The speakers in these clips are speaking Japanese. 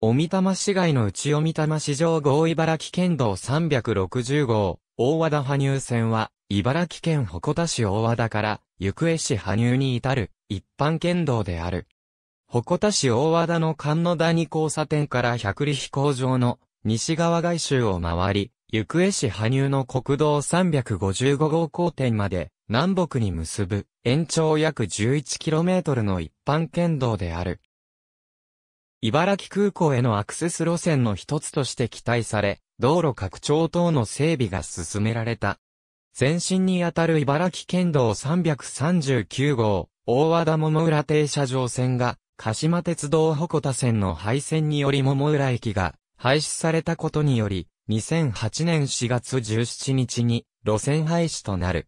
おみたま市街の内おみたま市場号茨城県道360号、大和田羽生線は、茨城県鉾田市大和田から、行方市羽生に至る、一般県道である。鉾田市大和田の菅野谷交差点から百里飛行場の、西側外周を回り、行方市羽生の国道355号交点まで、南北に結ぶ、延長約 11km の一般県道である。茨城空港へのアクセス路線の一つとして期待され、道路拡張等の整備が進められた。前身にあたる茨城県道339号、大和田桃浦停車場線が、鹿島鉄道鉾田線の廃線により桃浦駅が廃止されたことにより、2008年4月17日に路線廃止となる。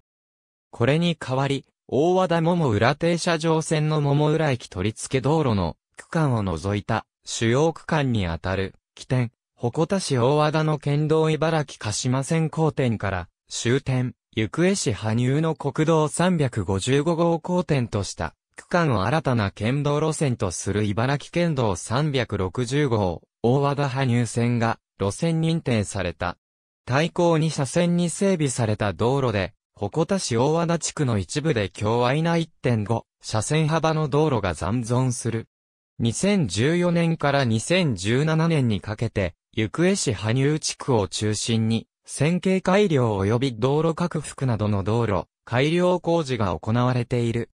これに代わり、大和田桃浦停車場線の桃浦駅取り付け道路の区間を除いた主要区間にあたる起点、鉾田市大和田の県道茨城鹿島線交点から終点、行方市羽生の国道355号交点とした区間を新たな県道路線とする茨城県道360号大和田羽生線が路線認定された。対向に車線に整備された道路で、鉾田市大和田地区の一部で境愛な1.5車線幅の道路が残存する。2014年から2017年にかけて、行方市羽生地区を中心に、線形改良及び道路拡幅などの道路、改良工事が行われている。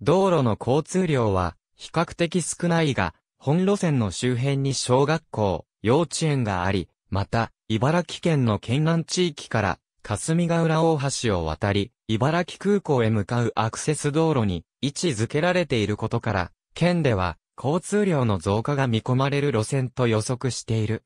道路の交通量は、比較的少ないが、本路線の周辺に小学校、幼稚園があり、また、茨城県の県南地域から、霞ヶ浦大橋を渡り、茨城空港へ向かうアクセス道路に位置づけられていることから、県では、交通量の増加が見込まれる路線と予測している。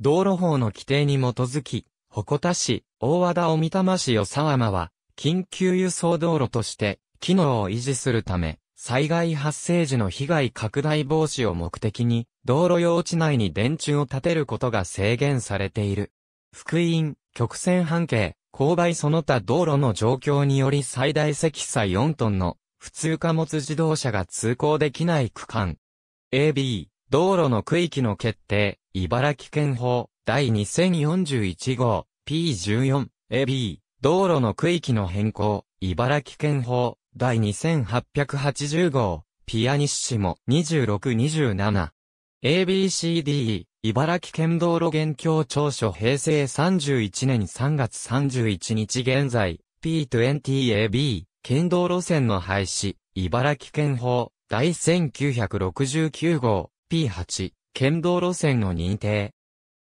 道路法の規定に基づき、鉾田市、大和田尾三玉市与沢間は、緊急輸送道路として、機能を維持するため、災害発生時の被害拡大防止を目的に、道路用地内に電柱を建てることが制限されている。福音、曲線半径、勾配その他道路の状況により最大積載4トンの普通貨物自動車が通行できない区間。AB、道路の区域の決定、茨城県法、第2041号、P14、AB、道路の区域の変更、茨城県法、第2880号、ピアニッシモ、2627。ABCD、茨城県道路現況調書平成31年3月31日現在、P20AB、県道路線の廃止、茨城県法、第1969号、P8、県道路線の認定。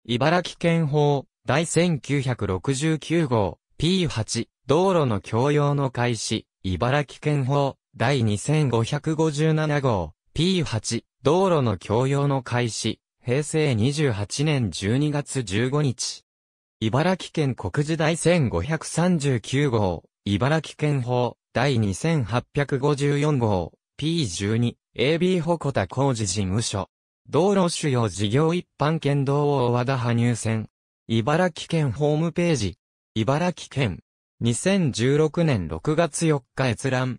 茨城県法、第1969号、P8、道路の共用の開始、茨城県法、第2557号、P8、道路の共用の開始、平成28年12月15日。茨城県国事第1539号、茨城県法、第2854号、P12、AB 鉾田工事事務所。道路主要事業一般県道大和田羽入線。茨城県ホームページ。茨城県。2016年6月4日閲覧。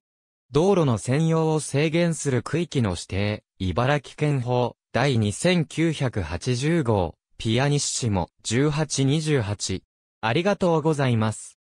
道路の専用を制限する区域の指定、茨城県法、第2980号、ピアニッシモ、1828。ありがとうございます。